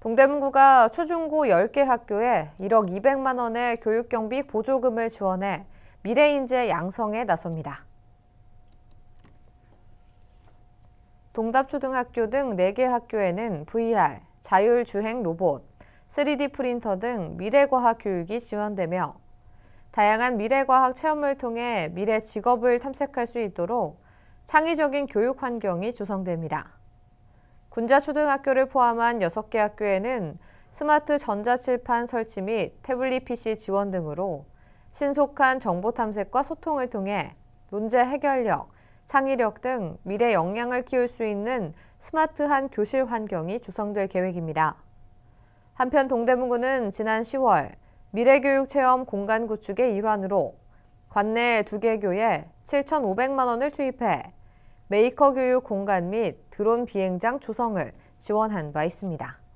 동대문구가 초중고 10개 학교에 1억 200만 원의 교육경비 보조금을 지원해 미래인재 양성에 나섭니다. 동답초등학교 등 4개 학교에는 VR, 자율주행 로봇, 3D 프린터 등 미래과학 교육이 지원되며 다양한 미래과학 체험을 통해 미래 직업을 탐색할 수 있도록 창의적인 교육 환경이 조성됩니다. 군자초등학교를 포함한 6개 학교에는 스마트 전자칠판 설치 및 태블릿 PC 지원 등으로 신속한 정보 탐색과 소통을 통해 문제 해결력, 창의력 등 미래 역량을 키울 수 있는 스마트한 교실 환경이 조성될 계획입니다. 한편 동대문구는 지난 10월 미래교육체험 공간 구축의 일환으로 관내 두개 교에 7,500만 원을 투입해 메이커 교육 공간 및 드론 비행장 조성을 지원한 바 있습니다.